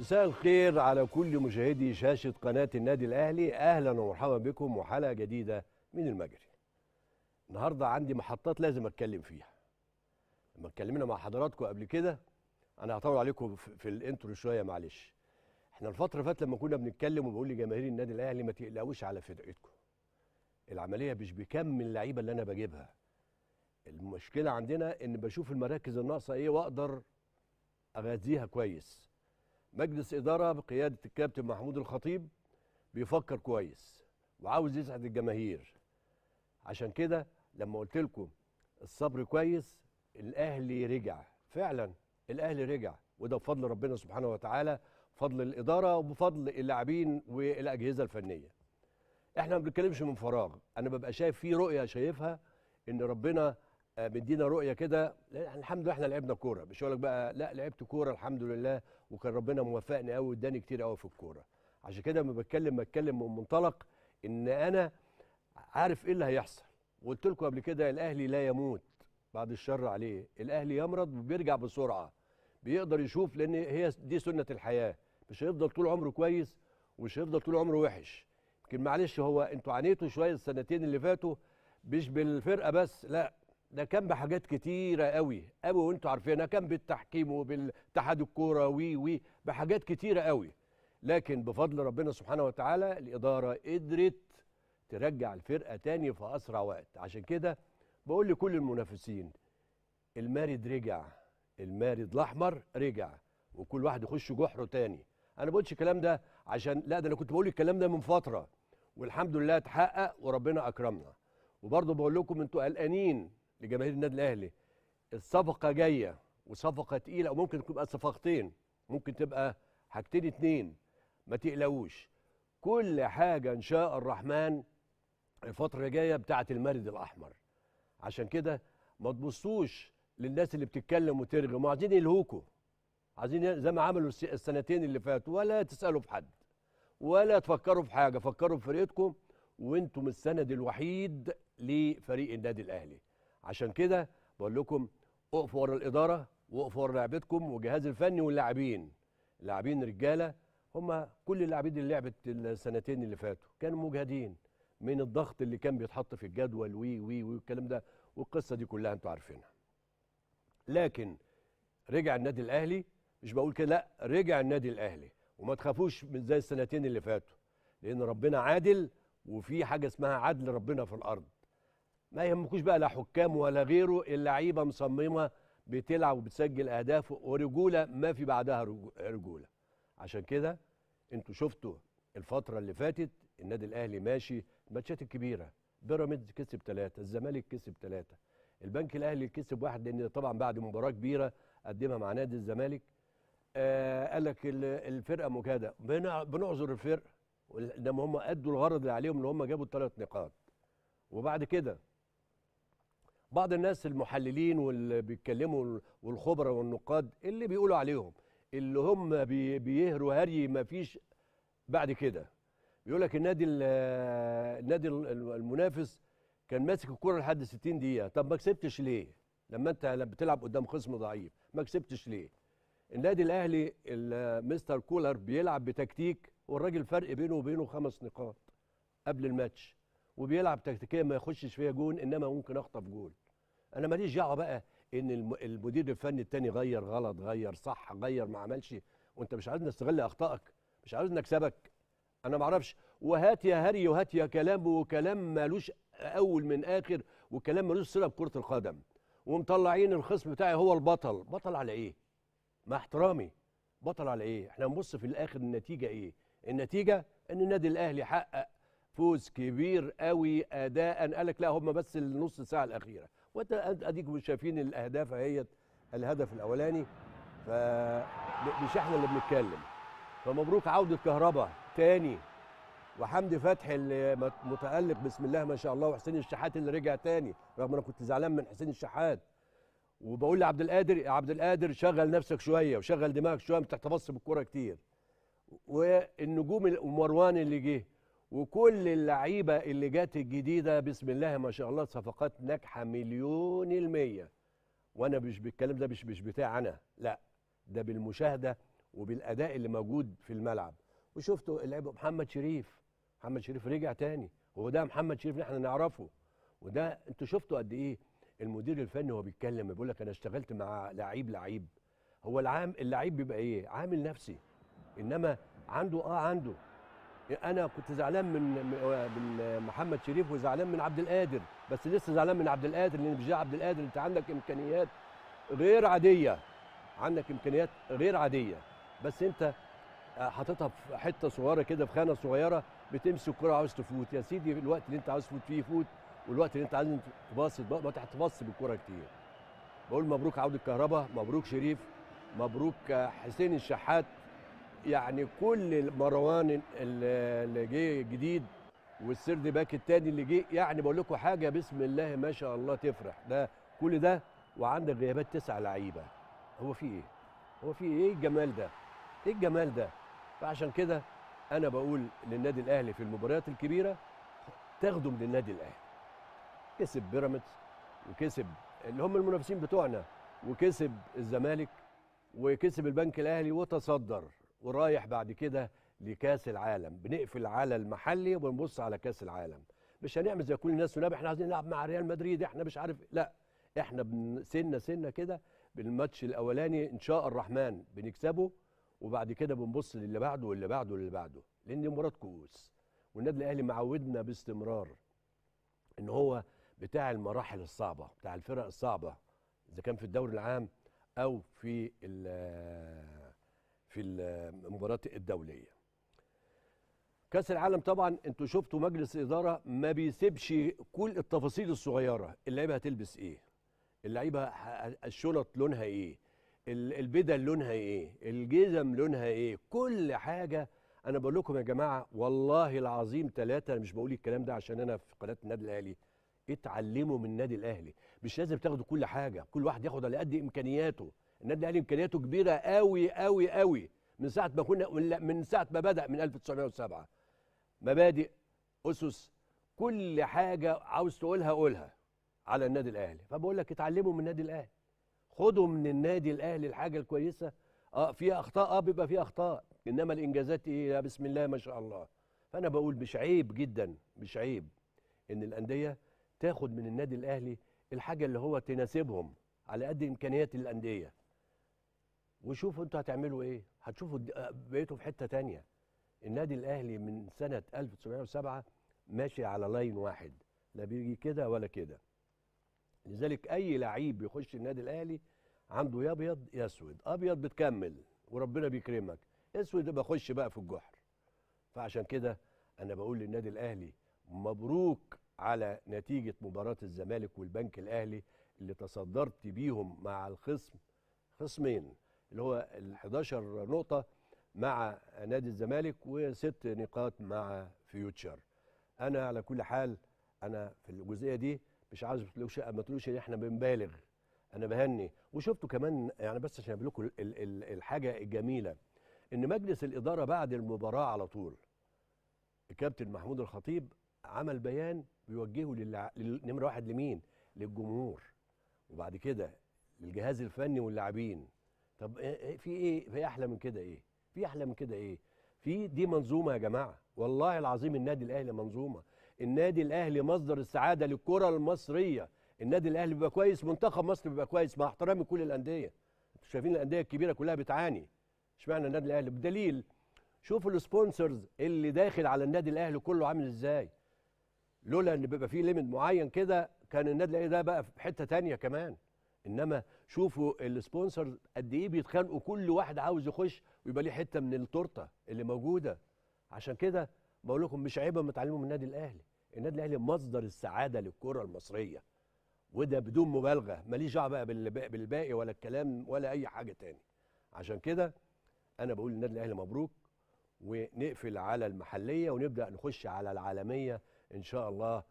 مساء الخير على كل مشاهدي شاشة قناة النادي الأهلي أهلا ومرحبا بكم وحلقة جديدة من المجري النهاردة عندي محطات لازم أتكلم فيها لما اتكلمنا مع حضراتكم قبل كده أنا هطول عليكم في الانترو شوية معلش احنا الفترة فاتت لما كنا بنتكلم وبقول لجماهير النادي الأهلي ما تقلقوش على فرقتكم العملية مش بكم من اللعيبة اللي أنا بجيبها المشكلة عندنا إن بشوف المراكز الناقصة إيه وأقدر أغذيها كويس مجلس إدارة بقيادة الكابتن محمود الخطيب بيفكر كويس وعاوز يسعد الجماهير عشان كده لما قلت لكم الصبر كويس الأهلي رجع فعلا الأهلي رجع وده بفضل ربنا سبحانه وتعالى فضل الإدارة وبفضل اللاعبين والأجهزة الفنية احنا ما بنتكلمش من فراغ انا ببقى شايف في رؤيه شايفها ان ربنا مدينا آه، رؤيه كده الحمد لله احنا لعبنا كوره مش هقول لك بقى لا لعبت كوره الحمد لله وكان ربنا موفقني قوي واداني كتير قوي في الكوره عشان كده لما بتكلم بتكلم من منطلق ان انا عارف ايه اللي هيحصل وقلت لكم قبل كده الاهلي لا يموت بعد الشر عليه الاهلي يمرض وبيرجع بسرعه بيقدر يشوف لان هي دي سنه الحياه مش هيفضل طول عمره كويس ومش هيفضل طول عمره وحش لكن معلش هو انتوا عانيتوا شويه السنتين اللي فاتوا مش بالفرقه بس لا ده كان بحاجات كتيره قوي قوي وانتوا عارفينها كان بالتحكيم وبالاتحاد الكوره وي وي بحاجات كتيره قوي لكن بفضل ربنا سبحانه وتعالى الاداره قدرت ترجع الفرقه تاني في اسرع وقت عشان كده بقول لكل المنافسين المارد رجع المارد الاحمر رجع وكل واحد يخش جحره تاني انا ما بقولش الكلام ده عشان لا ده انا كنت بقول الكلام ده من فتره والحمد لله اتحقق وربنا اكرمنا وبرضه بقول لكم انتوا قلقانين لجماهير النادي الاهلي الصفقه جايه وصفقه تقيله وممكن تبقى صفقتين ممكن تبقى حاجتين اتنين ما تقلقوش كل حاجه ان شاء الرحمن الفتره الجايه بتاعه المارد الاحمر عشان كده ما تبصوش للناس اللي بتتكلم وترغم وعايزين يلهوكوا عايزين زي ما عملوا السنتين اللي فاتوا ولا تسالوا في حد ولا تفكروا في حاجه فكروا في فريقكم وانتم السند الوحيد لفريق النادي الاهلي عشان كده بقول لكم اقفوا ورا الاداره واقفوا ورا لعبتكم والجهاز الفني واللاعبين اللاعبين رجاله هم كل اللاعبين اللي لعبت السنتين اللي فاتوا كانوا مجهدين من الضغط اللي كان بيتحط في الجدول وي وي والكلام ده والقصه دي كلها انتوا عارفينها لكن رجع النادي الاهلي مش بقول كده لا رجع النادي الاهلي وما تخافوش من زي السنتين اللي فاتوا لان ربنا عادل وفي حاجه اسمها عدل ربنا في الارض ما يهمكوش بقى لا حكام ولا غيره اللعيبه مصممه بتلعب وبتسجل اهداف ورجوله ما في بعدها رجوله عشان كده انتوا شفتوا الفتره اللي فاتت النادي الاهلي ماشي الماتشات الكبيره بيراميدز كسب ثلاثه الزمالك كسب ثلاثه البنك الاهلي كسب واحد لان طبعا بعد مباراه كبيره قدمها مع نادي الزمالك آه قال لك الفرقه مجاده بنعذر الفرقه انما هم ادوا الغرض اللي عليهم ان هم جابوا الثلاث نقاط وبعد كده بعض الناس المحللين واللي بيتكلموا والخبراء والنقاد اللي بيقولوا عليهم اللي هم بيهروا هري ما فيش بعد كده بيقول لك النادي النادي المنافس كان ماسك الكرة لحد 60 دقيقة طب ما كسبتش ليه لما انت بتلعب قدام خصم ضعيف ما كسبتش ليه النادي الاهلي مستر كولر بيلعب بتكتيك والراجل فرق بينه وبينه خمس نقاط قبل الماتش وبيلعب تكتيكيا ما يخشش فيها جون انما ممكن اخطف جون انا ماليش دعوه بقى ان المدير الفني التاني غير غلط غير صح غير ما عملش وانت مش عايزني استغل اخطائك مش عايزني اكسبك انا ما اعرفش وهات يا هري وهات يا كلام وكلام مالوش اول من اخر وكلام مالوش صله بكره القدم ومطلعين الخصم بتاعي هو البطل بطل على ايه مع احترامي بطل على ايه احنا نبص في الاخر النتيجه ايه النتيجه ان النادي الاهلي حقق فوز كبير قوي اداء قال لك لا هم بس النص ساعه الاخيره وانت اديكم شايفين الاهداف هي الهدف الاولاني ف مش احنا اللي بنتكلم فمبروك عوده كهربا تاني وحمدي فتحي اللي متالق بسم الله ما شاء الله وحسين الشحات اللي رجع تاني رغم انا كنت زعلان من حسين الشحات وبقول لعبد القادر عبد القادر شغل نفسك شويه وشغل دماغك شويه ما تحتفظش بالكوره كتير والنجوم ومروان اللي جه وكل اللعيبه اللي جت الجديده بسم الله ما شاء الله صفقات ناجحه مليون الميه وانا مش بالكلام ده مش مش بتاعي انا لا ده بالمشاهده وبالاداء اللي موجود في الملعب وشفتوا اللعيب محمد شريف محمد شريف رجع تاني هو ده محمد شريف اللي احنا نعرفه وده انتوا شفتوا قد ايه المدير الفني وهو بيتكلم بيقول لك انا اشتغلت مع لعيب لعيب هو العام اللعيب بيبقى ايه عامل نفسي انما عنده اه عنده انا كنت زعلان من من محمد شريف وزعلان من عبد القادر بس لسه زعلان من عبد القادر لان بشجاع عبد القادر انت عندك امكانيات غير عاديه عندك امكانيات غير عاديه بس انت حاططها في حته صغيره كده في خانه صغيره بتمسك الكره عاوز تفوت يا سيدي الوقت اللي انت عاوز تفوت فيه يفوت والوقت اللي انت عايز تباص ما تباص بالكره كتير بقول مبروك عوده كهربا مبروك شريف مبروك حسين الشحات يعني كل مروان اللي جه جديد والسرد باك التاني اللي جه يعني بقول لكم حاجه بسم الله ما شاء الله تفرح ده كل ده وعندك غيابات تسع لعيبه هو في ايه؟ هو في ايه, إيه الجمال ده؟ ايه الجمال ده؟ فعشان كده انا بقول للنادي الاهلي في المباريات الكبيره تخدم للنادي الاهلي. كسب بيراميدز وكسب اللي هم المنافسين بتوعنا وكسب الزمالك وكسب البنك الاهلي وتصدر ورايح بعد كده لكاس العالم بنقفل على المحلي وبنبص على كاس العالم مش هنعمل زي كل الناس ونبقى احنا عايزين نلعب مع ريال مدريد احنا مش عارف لا احنا سنه سنه كده بالماتش الاولاني ان شاء الرحمن بنكسبه وبعد كده بنبص للي بعده واللي بعده واللي بعده لان دي مباراه كؤوس والنادي الاهلي معودنا باستمرار ان هو بتاع المراحل الصعبه بتاع الفرق الصعبه اذا كان في الدوري العام او في في المباراه الدوليه كاس العالم طبعا انتوا شفتوا مجلس اداره ما بيسيبش كل التفاصيل الصغيره اللعيبه هتلبس ايه اللعيبه الشنط لونها ايه البدل لونها ايه الجزم لونها ايه كل حاجه انا بقول لكم يا جماعه والله العظيم ثلاثه انا مش بقول الكلام ده عشان انا في قناه النادي الاهلي اتعلموا من النادي الاهلي مش لازم تاخدوا كل حاجه كل واحد ياخد على قد امكانياته النادي الاهلي امكانياته كبيره قوي قوي قوي من ساعه ما كنا من ساعه ما بدا من 1907 مبادئ اسس كل حاجه عاوز تقولها قولها على النادي الاهلي فبقول لك اتعلموا من النادي الاهلي خدوا من النادي الاهلي الحاجه الكويسه اه فيها اخطاء اه بيبقى فيها اخطاء انما الانجازات ايه يا بسم الله ما شاء الله فانا بقول مش عيب جدا مش عيب ان الانديه تاخد من النادي الاهلي الحاجه اللي هو تناسبهم على قد امكانيات الانديه وشوفوا انتوا هتعملوا ايه هتشوفوا آه، بقيتوا في حته تانية النادي الاهلي من سنه 1907 ماشي على لاين واحد لا بيجي كده ولا كده لذلك اي لعيب بيخش النادي الاهلي عنده يا ابيض يا اسود ابيض بتكمل وربنا بيكرمك اسود يبقى خش بقى في الجحر فعشان كده انا بقول للنادي الاهلي مبروك على نتيجه مباراه الزمالك والبنك الاهلي اللي تصدرت بيهم مع الخصم خصمين اللي هو ال 11 نقطه مع نادي الزمالك وست نقاط مع فيوتشر انا على كل حال انا في الجزئيه دي مش عاوز ما تقولوش ان احنا بنبالغ انا بهني وشفتوا كمان يعني بس عشان اقول لكم الحاجه الجميله ان مجلس الاداره بعد المباراه على طول الكابتن محمود الخطيب عمل بيان بيوجهه للنمره واحد لمين؟ للجمهور وبعد كده للجهاز الفني واللاعبين طب إيه- إيه في ايه في احلى من كده ايه في احلى من كده ايه في دي منظومه يا جماعه والله العظيم النادي الاهلي منظومه النادي الاهلي مصدر السعاده للكره المصريه النادي الاهلي بيبقى كويس منتخب مصر بيبقى كويس مع احترامي كل الانديه انتوا شايفين الانديه الكبيره كلها بتعاني اشمعنى النادي الاهلي بدليل شوفوا السبونسرز اللي داخل على النادي الاهلي كله عامل ازاي لولا ان بيبقى فيه ليميت معين كده كان النادي الاهلي ده بقى في حته ثانيه كمان انما شوفوا السبونسرز قد ايه بيتخانقوا كل واحد عاوز يخش ويبقى ليه حته من التورته اللي موجوده عشان كده بقول لكم مش عيب ما تعلموا من النادي الاهلي النادي الاهلي مصدر السعاده للكره المصريه وده بدون مبالغه ماليش دعوه بقى بالباقي ولا الكلام ولا اي حاجه تاني عشان كده انا بقول للنادي الاهلي مبروك ونقفل على المحليه ونبدا نخش على العالميه ان شاء الله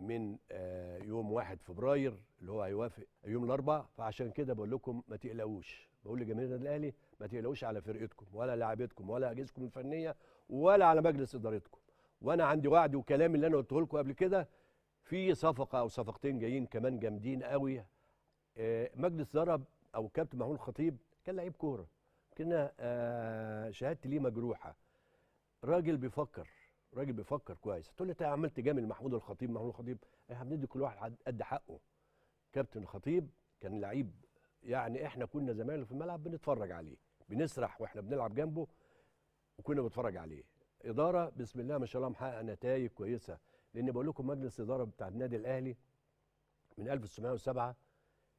من آه، يوم 1 فبراير اللي هو هيوافق يوم الاربعاء فعشان كده بقول لكم ما تقلقوش بقول لجماهير النادي الاهلي ما تقلقوش على فرقتكم ولا لاعيبتكم ولا اجهزتكم الفنيه ولا على مجلس ادارتكم وانا عندي وعد وكلام اللي انا قلته لكم قبل كده في صفقه او صفقتين جايين كمان جامدين قوي آه، مجلس اداره او كابتن محمود الخطيب كان لعيب كوره كنا آه، شهادتي ليه مجروحه راجل بيفكر راجل بيفكر كويس تقول لي انت عمال تجامل محمود الخطيب محمود الخطيب احنا بندي كل واحد قد حقه كابتن الخطيب كان لعيب يعني احنا كنا زمايله في الملعب بنتفرج عليه بنسرح واحنا بنلعب جنبه وكنا بنتفرج عليه اداره بسم الله ما شاء الله محقق نتائج كويسه لان بقول لكم مجلس الاداره بتاع النادي الاهلي من 1907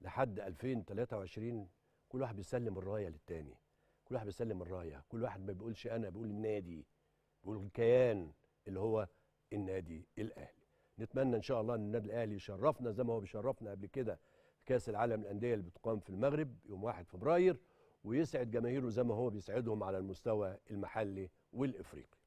لحد 2023 كل واحد بيسلم الرايه للتاني كل واحد بيسلم الرايه كل واحد ما بيقولش انا بيقول النادي بيقول الكيان اللي هو النادي الاهلي نتمنى ان شاء الله ان النادي الاهلي يشرفنا زي ما هو بيشرفنا قبل كده في كاس العالم الانديه اللي بتقام في المغرب يوم 1 فبراير ويسعد جماهيره زي ما هو بيسعدهم على المستوى المحلي والافريقي